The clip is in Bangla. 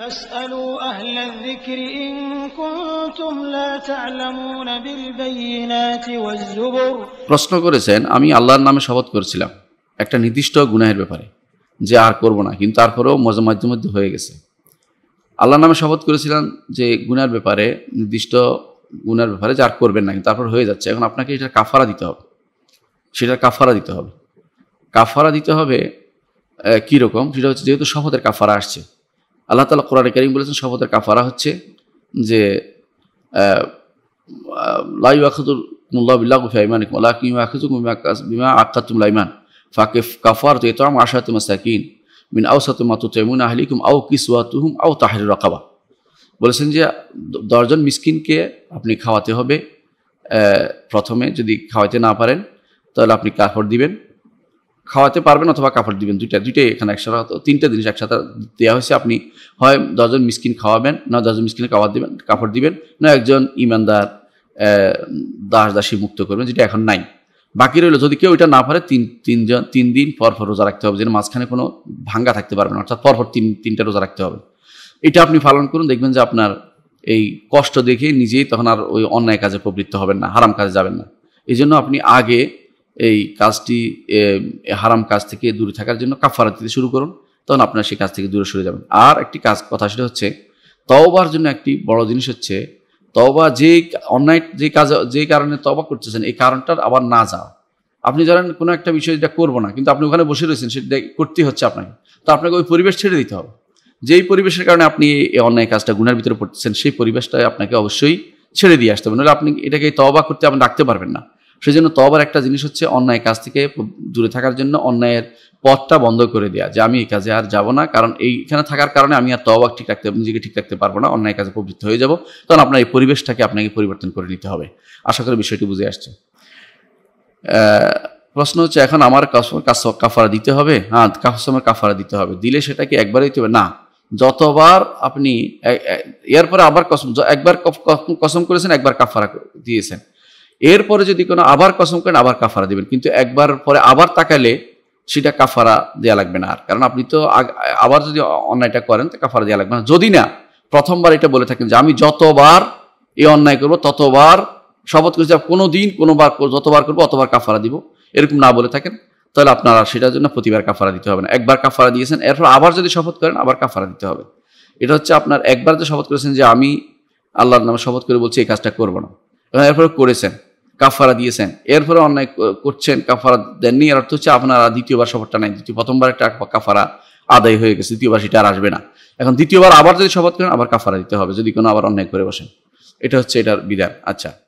প্রশ্ন করেছেন আমি আল্লাহর নামে শপথ করেছিলাম একটা নির্দিষ্ট গুনাহের ব্যাপারে যে আর করব না কিন্তু তারপরেও মজা মাঝে মধ্যে হয়ে গেছে আল্লাহর নামে শপথ করেছিলাম যে গুনার ব্যাপারে নির্দিষ্ট গুনার ব্যাপারে যে আর করবেন না কিন্তু তারপর হয়ে যাচ্ছে এখন আপনাকে এটা কাফারা দিতে হবে সেটা কাফারা দিতে হবে কাফারা দিতে হবে কীরকম সেটা হচ্ছে যেহেতু শপথের কাফারা আসছে আল্লাহ তালা কোরআনে করিম বলেছেন শপথের কাফারা হচ্ছে যে লাইউ আখুদুর মুল্লাহ বিল্লাহ গুফি আইমানিক আল্লাহ কিমা আখুজু বিমা বিমা আকাতুম লাইমান ফাকিফ কাফার তো এত আমার আশাতে মাসাকিন মিন আউ সাতু মাতু তেমুন আহলিকুম আউ কিসওয়াতুহুম আউ তাহির রকাবা বলেছেন যে দশজন মিসকিনকে আপনি খাওয়াতে হবে প্রথমে যদি খাওয়াতে না পারেন তাহলে আপনি কাপড় দিবেন খাওয়াতে পারবেন অথবা কাপড় দিবেন দুইটা দুইটাই এখানে একসাথে তিনটা জিনিস একসাথে দেওয়া হয়েছে আপনি হয় দশজন মিসকিন খাওয়াবেন না দশজন মিসকিনে খাবার দিবেন কাপড় দিবেন না একজন ইমানদার দাস দাসী মুক্ত করবেন যেটা এখন নাই বাকি রইল যদি কেউ ওইটা না পারে তিন তিনজন তিন দিন পরপর রোজা রাখতে হবে যেন মাঝখানে কোনো ভাঙ্গা থাকতে পারবে না অর্থাৎ পরপর তিন তিনটা রোজা রাখতে হবে এটা আপনি পালন করুন দেখবেন যে আপনার এই কষ্ট দেখে নিজেই তখন আর ওই অন্যায় কাজে প্রবৃত্ত হবেন না হারাম কাজে যাবেন না এই জন্য আপনি আগে এই কাজটি হারাম কাজ থেকে দূরে থাকার জন্য কাফারা দিতে শুরু করুন তখন আপনার সেই কাজ থেকে দূরে সরে যাবেন আর একটি কাজ কথা সেটা হচ্ছে তওবার জন্য একটি বড় জিনিস হচ্ছে তওবা যে অন্যায় যে কাজ যে কারণে তবা করতেছেন এই কারণটার আবার না যাওয়া আপনি জানেন কোনো একটা বিষয় যেটা করবো না কিন্তু আপনি ওখানে বসে রয়েছেন সেটা করতেই হচ্ছে আপনাকে তো আপনাকে ওই পরিবেশ ছেড়ে দিতে হবে যেই পরিবেশের কারণে আপনি এই অন্যায় কাজটা গুণার ভিতরে পড়তেছেন সেই পরিবেশটা আপনাকে অবশ্যই ছেড়ে দিয়ে আসতে হবে নাহলে আপনি এটাকে তবা করতে আপনি রাখতে পারবেন না সেই জন্য তবার একটা জিনিস হচ্ছে অন্যায় কাজ থেকে দূরে থাকার জন্য অন্যায়ের পথটা বন্ধ করে দেওয়া যে আমি এই কাজে আর যাব না কারণ এইখানে থাকার কারণে আমি আর তবাক ঠিক রাখতে নিজেকে ঠিক রাখতে পারবো না অন্যায় কাজে প্রবৃত্ত হয়ে যাব তখন আপনার এই পরিবেশটাকে আপনাকে পরিবর্তন করে নিতে হবে আশা করি বিষয়টি বুঝে আসছে প্রশ্ন হচ্ছে এখন আমার কাফারা দিতে হবে হ্যাঁ কাফসমের কাফারা দিতে হবে দিলে সেটা কি একবারে দিতে হবে না যতবার আপনি এরপরে আবার কসম একবার কসম করেছেন একবার কাফারা দিয়েছেন এরপরে যদি কোনো আবার কসম করেন আবার কাফারা দেবেন কিন্তু একবার পরে আবার তাকালে সেটা কাফারা দেওয়া লাগবে না আর কারণ আপনি তো আবার যদি অন্যায়টা করেন তো কাফারা দেওয়া লাগবে না যদি না প্রথমবার এটা বলে থাকেন যে আমি যতবার এই অন্যায় করব ততবার শপথ করছি কোনো দিন কোনোবার যতবার করবো অতবার কাফারা দিব এরকম না বলে থাকেন তাহলে আপনারা সেটার জন্য প্রতিবার কাফারা দিতে হবে না একবার কাফারা দিয়েছেন এরপর আবার যদি শপথ করেন আবার কাফারা দিতে হবে এটা হচ্ছে আপনার একবার যে শপথ করেছেন যে আমি আল্লাহর নামে শপথ করে বলছি এই কাজটা করবো না এরপর করেছেন কাফারা দিয়েছেন এরপরে অন্যায় করছেন কাফারা দেননি এর অর্থ হচ্ছে আপনারা দ্বিতীয়বার সফরটা নেন দ্বিতীয় প্রথমবার একটা কাফারা আদায় হয়ে গেছে দ্বিতীয়বার সেটা আর আসবে না এখন দ্বিতীয়বার আবার যদি শপথ করেন আবার কাফারা দিতে হবে যদি কোনো আবার অন্যায় করে বসেন এটা হচ্ছে এটার বিধান আচ্ছা